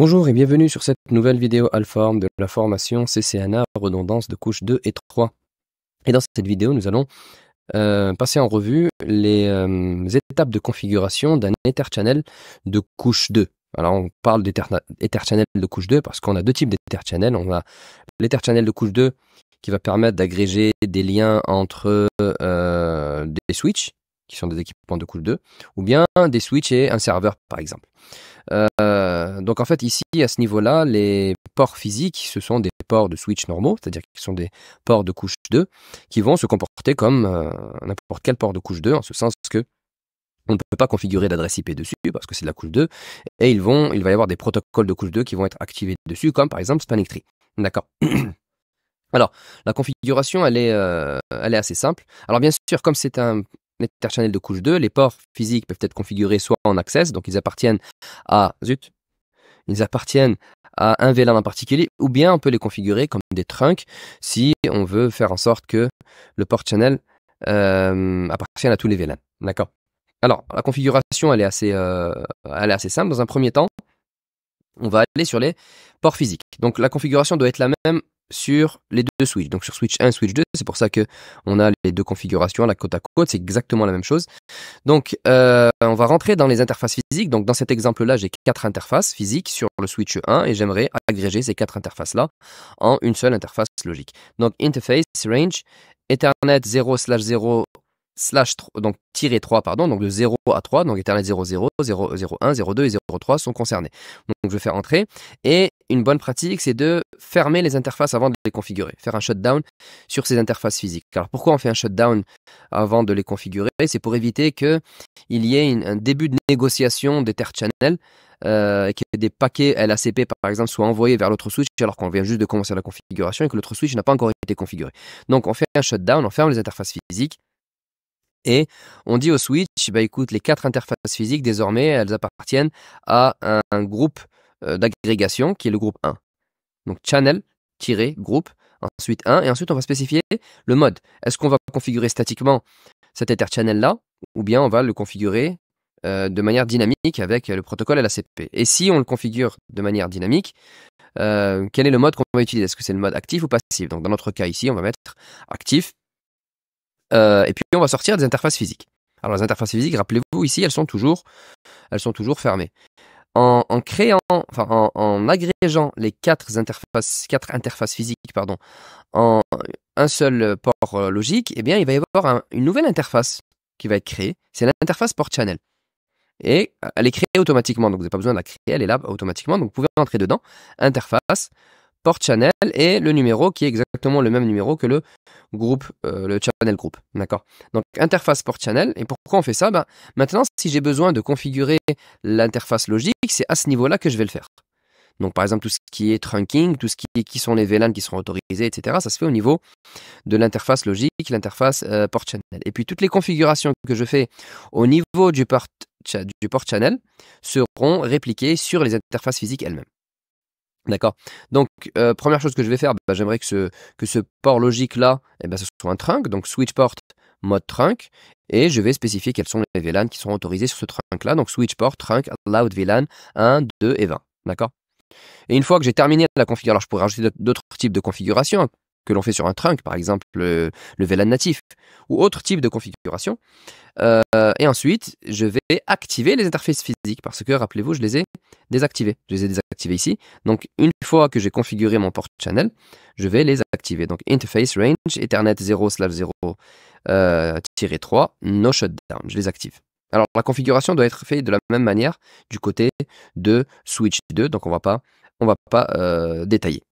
Bonjour et bienvenue sur cette nouvelle vidéo Alform de la formation CCNA redondance de couches 2 et 3. Et dans cette vidéo, nous allons euh, passer en revue les euh, étapes de configuration d'un Ether Channel de couche 2. Alors on parle d'Ether Channel de couche 2 parce qu'on a deux types d'Ether Channel. On a l'Ether Channel de couche 2 qui va permettre d'agréger des liens entre euh, des switches qui sont des équipements de couche 2, ou bien des switches et un serveur, par exemple donc en fait ici, à ce niveau-là, les ports physiques, ce sont des ports de switch normaux, c'est-à-dire qu'ils sont des ports de couche 2, qui vont se comporter comme euh, n'importe quel port de couche 2, en ce sens que on ne peut pas configurer d'adresse IP dessus parce que c'est de la couche 2, et ils vont, il va y avoir des protocoles de couche 2 qui vont être activés dessus, comme par exemple Spanning Tree. D'accord Alors, la configuration, elle est, euh, elle est assez simple. Alors bien sûr, comme c'est un, interchannel de couche 2, les ports physiques peuvent être configurés soit en access, donc ils appartiennent à, zut, ils appartiennent à un VLAN en particulier, ou bien on peut les configurer comme des trunks si on veut faire en sorte que le port channel euh, appartienne à tous les VLAN. D'accord Alors, la configuration, elle est, assez, euh, elle est assez simple. Dans un premier temps, on va aller sur les ports physiques. Donc, la configuration doit être la même sur les deux switches, Donc sur Switch 1, Switch 2, c'est pour ça que on a les deux configurations, la côte à côte, c'est exactement la même chose. Donc euh, on va rentrer dans les interfaces physiques. Donc dans cet exemple-là, j'ai quatre interfaces physiques sur le Switch 1 et j'aimerais agréger ces quatre interfaces-là en une seule interface logique. Donc interface, range, Ethernet 0 slash 0 slash donc 3 pardon donc de 0 à 3 donc Ethernet 00 001 02 et 0-3 sont concernés je vais faire entrer. Et une bonne pratique, c'est de fermer les interfaces avant de les configurer, faire un shutdown sur ces interfaces physiques. Alors pourquoi on fait un shutdown avant de les configurer C'est pour éviter qu'il y ait un début de négociation des terres channel euh, et que des paquets LACP par exemple soient envoyés vers l'autre switch alors qu'on vient juste de commencer la configuration et que l'autre switch n'a pas encore été configuré. Donc on fait un shutdown, on ferme les interfaces physiques et on dit au switch, bah écoute, les quatre interfaces physiques désormais elles appartiennent à un groupe euh, d'agrégation qui est le groupe 1. Donc channel-groupe, ensuite 1, et ensuite on va spécifier le mode. Est-ce qu'on va configurer statiquement cet Etherchannel channel-là, ou bien on va le configurer euh, de manière dynamique avec le protocole LACP. Et si on le configure de manière dynamique, euh, quel est le mode qu'on va utiliser Est-ce que c'est le mode actif ou passif Donc dans notre cas ici, on va mettre actif, et puis on va sortir des interfaces physiques. Alors les interfaces physiques, rappelez-vous ici, elles sont toujours, elles sont toujours fermées en, créant, enfin, en, agrégeant les quatre interfaces, quatre interfaces physiques, pardon, en un seul port euh, logique, eh bien, il va y avoir une nouvelle interface qui va être créée. C'est l'interface port channel. Et elle est créée automatiquement, donc vous n'avez pas besoin de la créer, elle est là automatiquement, donc vous pouvez rentrer dedans, interface, Port channel et le numéro qui est exactement le même numéro que le groupe, euh, le channel group. D'accord Donc interface port channel. Et pourquoi on fait ça ben, Maintenant, si j'ai besoin de configurer l'interface logique, c'est à ce niveau-là que je vais le faire. Donc par exemple, tout ce qui est trunking, tout ce qui, qui sont les VLAN qui seront autorisés, etc., ça se fait au niveau de l'interface logique, l'interface euh, port channel. Et puis toutes les configurations que je fais au niveau du du port channel seront répliquées sur les interfaces physiques elles-mêmes. D'accord Donc, euh, première chose que je vais faire, bah, j'aimerais que ce, que ce port logique-là, eh ben, ce soit un trunk, donc switch port mode trunk, et je vais spécifier quels sont les VLAN qui sont autorisés sur ce trunk-là, donc switch port, trunk, allowed VLAN 1, 2 et 20. D'accord et une fois que j'ai terminé la configuration, je pourrais rajouter d'autres types de configurations, que l'on fait sur un trunk, par exemple euh, le, VLAN natif ou autre type de configuration. Euh, et ensuite, je vais activer les interfaces physiques parce que, rappelez-vous, je les ai désactivées. Je les ai désactivées ici. Donc, une fois que j'ai configuré mon port channel, je vais les activer. Donc, interface range Ethernet 0 slash 0 euh, 3, no shutdown. Je les active. Alors, la configuration doit être faite de la même manière du côté de switch 2. Donc, on va pas, on va pas euh, détailler.